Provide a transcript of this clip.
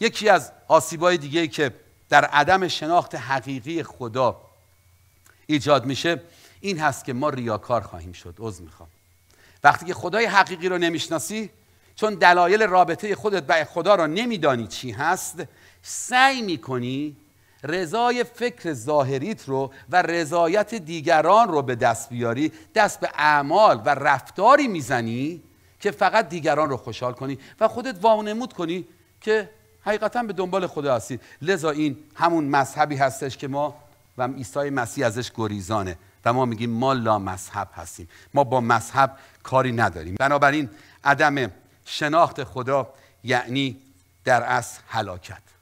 یکی از آسیبای دیگه که در عدم شناخت حقیقی خدا ایجاد میشه این هست که ما ریاکار خواهیم شد عذر میخوام وقتی که خدای حقیقی رو نمیشناسی چون دلایل رابطه خودت با خدا را نمیدانی چی هست سعی میکنی رضای فکر ظاهریت رو و رضایت دیگران رو به دست بیاری دست به اعمال و رفتاری میزنی که فقط دیگران رو خوشحال کنی و خودت وانمود کنی که حقیقتا به دنبال خدا هستید لذا این همون مذهبی هستش که ما و عیسی مسیح ازش گریزانه و ما میگیم ما لا مذهب هستیم ما با مذهب کاری نداریم بنابراین عدم شناخت خدا یعنی در اصل هلاکت